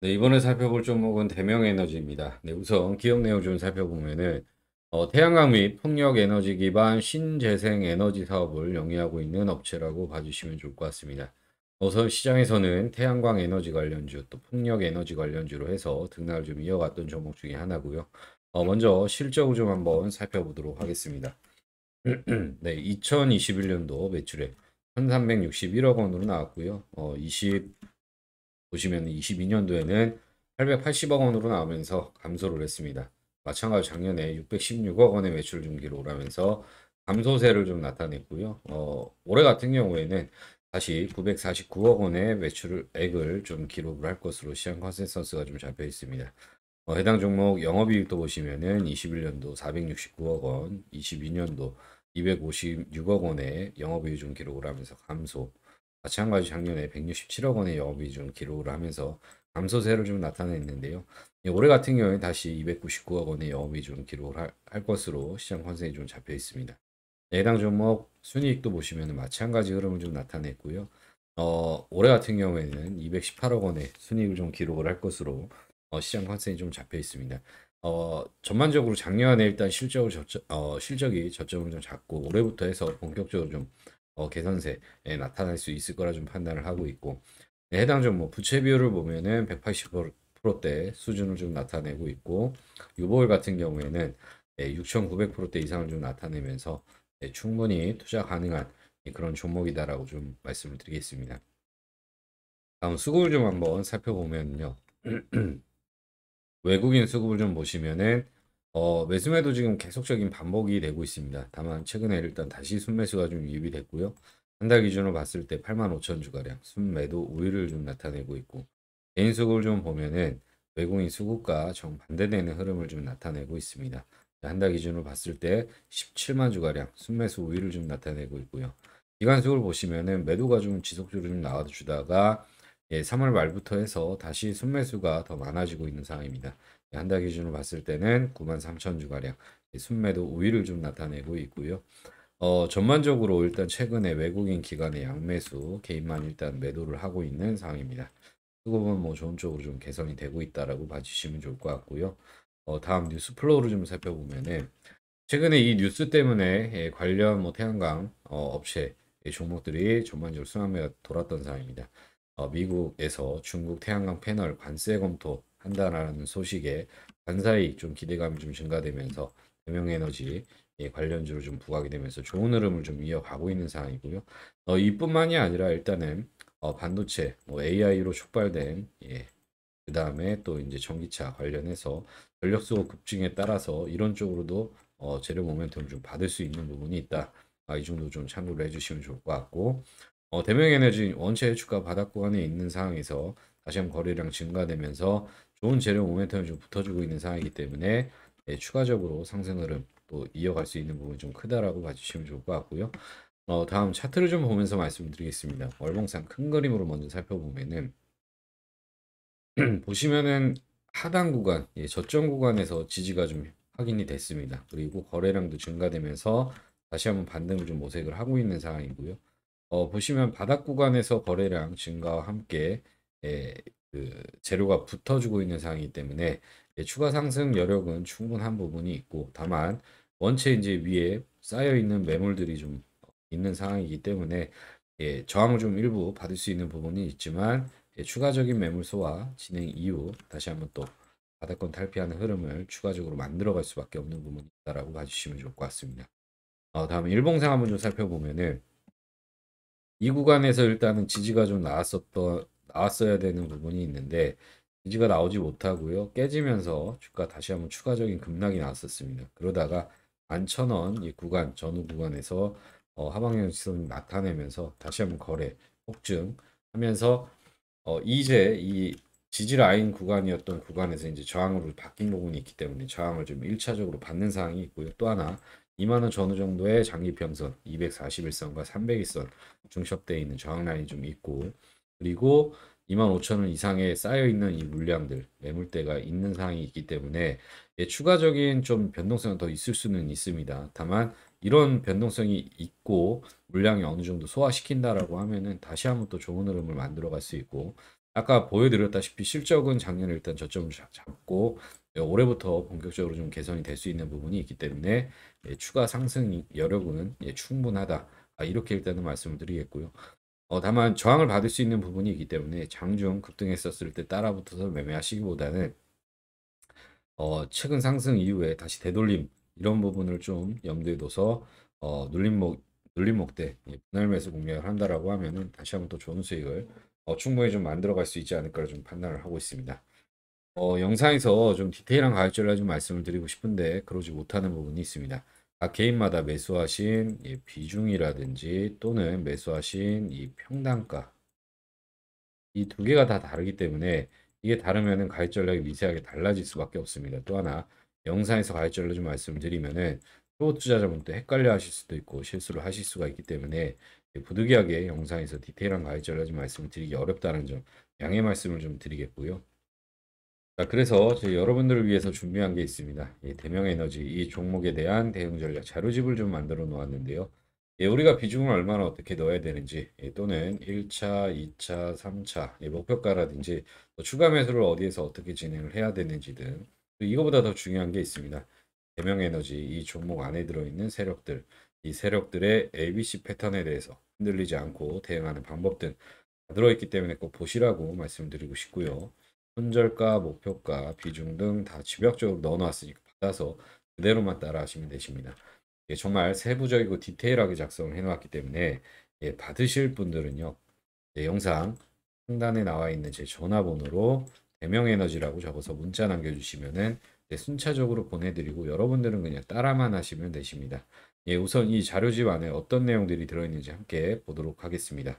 네, 이번에 살펴볼 종목은 대명에너지입니다. 네, 우선 기업 내용 좀 살펴보면은 어, 태양광 및 풍력 에너지 기반 신재생 에너지 사업을 영위하고 있는 업체라고 봐주시면 좋을 것 같습니다. 우선 시장에서는 태양광 에너지 관련주 또 풍력 에너지 관련주로 해서 등락을 좀 이어갔던 종목 중에 하나고요. 어, 먼저 실적을 좀 한번 살펴보도록 하겠습니다. 네, 2021년도 매출액 1361억 원으로 나왔고요. 어, 20 보시면 22년도에는 880억 원으로 나오면서 감소를 했습니다. 마찬가지로 작년에 616억 원의 매출 증기로 오라면서 감소세를 좀 나타냈고요. 어, 올해 같은 경우에는 다시 949억 원의 매출액을 좀 기록을 할 것으로 시장 컨센서스가 좀 잡혀 있습니다. 어, 해당 종목 영업이익도 보시면은 21년도 469억 원, 22년도 256억 원의 영업이익 좀 기록을 하면서 감소, 마찬가지 작년에 167억 원의 영업이 좀 기록을 하면서 감소세를 좀 나타냈는데요. 예, 올해 같은 경우에 다시 299억 원의 영업이 좀 기록을 할 것으로 시장 컨셉이 좀 잡혀 있습니다. 예, 해당 종목 순이익도 보시면 마찬가지 흐름을 좀 나타냈고요. 어, 올해 같은 경우에는 218억 원의 순이익을 좀 기록을 할 것으로 어, 시장 컨셉이 좀 잡혀 있습니다. 어, 전반적으로 작년에 일단 실적을 저 어, 실적이 저점을 좀 잡고 올해부터 해서 본격적으로 좀 어, 개선세에 예, 나타날 수 있을 거라 좀 판단을 하고 있고 네, 해당 종목 뭐 부채 비율을 보면은 180%대 수준을 좀 나타내고 있고 유보율 같은 경우에는 6,900%대 예, 이상을 좀 나타내면서 충분히 투자 가능한 그런 종목이다라고 좀 말씀을 드리겠습니다. 다음 수급을 좀 한번 살펴보면요. 외국인 수급을 좀 보시면은 어 매수매도 지금 계속적인 반복이 되고 있습니다. 다만 최근에 일단 다시 순매수가 좀 유입이 됐고요. 한 달 기준으로 봤을 때85,000 주가량 순매도 우위를 좀 나타내고 있고 개인 수급을 좀 보면은 외국인 수급과 정반대되는 흐름을 좀 나타내고 있습니다. 한달 기준으로 봤을 때 17만 주가량 순매수 우위를 좀 나타내고 있고요. 기간 수급을 보시면은 매도가 좀 지속적으로 좀 나와주다가 예, 3월 말부터 해서 다시 순매수가 더 많아지고 있는 상황입니다. 네, 한달 기준으로 봤을 때는 93,000주가량 순매도 우위를 좀 나타내고 있고요. 어, 전반적으로 일단 최근에 외국인 기관의 양매수 개인만 일단 매도를 하고 있는 상황입니다. 수급은 뭐 좋은 쪽으로 좀 개선이 되고 있다라고 봐주시면 좋을 것 같고요. 어, 다음 뉴스 플로우를 좀 살펴보면은 최근에 이 뉴스 때문에 예, 관련 뭐 태양광 어, 업체 종목들이 전반적으로 순환매가 돌았던 상황입니다. 어, 미국에서 중국 태양광 패널 관세 검토 한다라는 소식에 반사이 좀 기대감이 좀 증가되면서 대명에너지 예, 관련주로 좀 부각이 되면서 좋은 흐름을 좀 이어가고 있는 상황이고요. 어, 이뿐만이 아니라 일단은 어, 반도체, 뭐 AI로 촉발된 예, 그 다음에 또 이제 전기차 관련해서 전력 수요 급증에 따라서 이런 쪽으로도 어, 재료 모멘텀을 좀 받을 수 있는 부분이 있다. 아, 이 정도 좀 참고를 해주시면 좋을 것 같고 어, 대명에너지 원체 주가 바닥 구간에 있는 상황에서 다시 한번 거래량 증가되면서 좋은 재료 모멘텀이 좀 붙어주고 있는 상황이기 때문에 예, 추가적으로 상승 흐름 또 이어갈 수 있는 부분이 좀 크다라고 봐주시면 좋을 것 같고요. 어, 다음 차트를 좀 보면서 말씀드리겠습니다. 월봉상 큰 그림으로 먼저 살펴보면은 보시면은 하단 구간, 예, 저점 구간에서 지지가 좀 확인이 됐습니다. 그리고 거래량도 증가되면서 다시 한번 반등을 좀 모색을 하고 있는 상황이고요. 어, 보시면 바닥 구간에서 거래량 증가와 함께 예, 그 재료가 붙어주고 있는 상황이기 때문에 예, 추가 상승 여력은 충분한 부분이 있고 다만 원체 이제 위에 쌓여 있는 매물들이 좀 있는 상황이기 때문에 예, 저항을 좀 일부 받을 수 있는 부분이 있지만 예, 추가적인 매물 소화 진행 이후 다시 한번 또 바닥권 탈피하는 흐름을 추가적으로 만들어갈 수밖에 없는 부분이 있다라고 봐주시면 좋을 것 같습니다. 어, 다음 일봉상 한번 좀 살펴보면은 이 구간에서 일단은 지지가 좀 나왔었던 나왔어야 되는 부분이 있는데 지지가 나오지 못하고요. 깨지면서 주가 다시 한번 추가적인 급락이 나왔었습니다. 그러다가 11,000원 이 구간 전후 구간에서 어, 하방향 지선이 나타내면서 다시 한번 거래 폭증하면서 어, 이제 이 지지 라인 구간이었던 구간에서 이제 저항으로 바뀐 부분이 있기 때문에 저항을 좀 1차적으로 받는 상황이 있고요. 또 하나 2만원 전후 정도의 장기평선 241선과 301선 중첩되어 있는 저항라인이 좀 있고 그리고 25,000원 이상에 쌓여있는 이 물량들 매물대가 있는 상황이 있기 때문에 예, 추가적인 좀 변동성은 더 있을 수는 있습니다. 다만 이런 변동성이 있고 물량이 어느 정도 소화시킨다라고 하면은 다시 한번 또 좋은 흐름을 만들어 갈 수 있고 아까 보여드렸다시피 실적은 작년에 일단 저점을 잡고 예, 올해부터 본격적으로 좀 개선이 될 수 있는 부분이 있기 때문에 예, 추가 상승 여력은 예, 충분하다. 아, 이렇게 일단은 말씀을 드리겠고요. 어, 다만 저항을 받을 수 있는 부분이 있기 때문에 장중 급등했었을 때 따라붙어서 매매하시기보다는 어, 최근 상승 이후에 다시 되돌림 이런 부분을 좀 염두에 둬서 어, 눌림목 눌림목 때 예, 분할 매수 공략을 한다라고 하면은 다시 한번 또 좋은 수익을 어, 충분히 좀 만들어갈 수 있지 않을까를 좀 판단을 하고 있습니다. 어, 영상에서 좀 디테일한 가격제를 좀 말씀을 드리고 싶은데 그러지 못하는 부분이 있습니다. 각 개인마다 매수하신 예, 비중이라든지 또는 매수하신 이 평단가 이 두 개가 다 다르기 때문에 이게 다르면 가입 전략이 미세하게 달라질 수밖에 없습니다. 또 하나 영상에서 가입 전략 좀 말씀드리면은 초보 투자자분들 헷갈려 하실 수도 있고 실수를 하실 수가 있기 때문에 예, 부득이하게 영상에서 디테일한 가입 전략 좀 말씀드리기 어렵다는 점 양해 말씀을 좀 드리겠고요. 자, 그래서 저희 여러분들을 위해서 준비한 게 있습니다. 예, 대명에너지 이 종목에 대한 대응 전략 자료집을 좀 만들어 놓았는데요. 예, 우리가 비중을 얼마나 어떻게 넣어야 되는지 예, 또는 1차, 2차, 3차 예, 목표가라든지 뭐 추가 매수를 어디에서 어떻게 진행을 해야 되는지 등 이거보다 더 중요한 게 있습니다. 대명에너지 이 종목 안에 들어있는 세력들 이 세력들의 ABC 패턴에 대해서 흔들리지 않고 대응하는 방법 등 들어있기 때문에 꼭 보시라고 말씀드리고 싶고요. 손절가, 목표가, 비중 등 다 집약적으로 넣어놨으니까 받아서 그대로만 따라하시면 되십니다. 예, 정말 세부적이고 디테일하게 작성을 해놓았기 때문에 예, 받으실 분들은요. 예, 영상 상단에 나와 있는 제 전화번호로 대명에너지라고 적어서 문자 남겨주시면은 예, 순차적으로 보내드리고 여러분들은 그냥 따라만 하시면 되십니다. 예, 우선 이 자료집 안에 어떤 내용들이 들어있는지 함께 보도록 하겠습니다.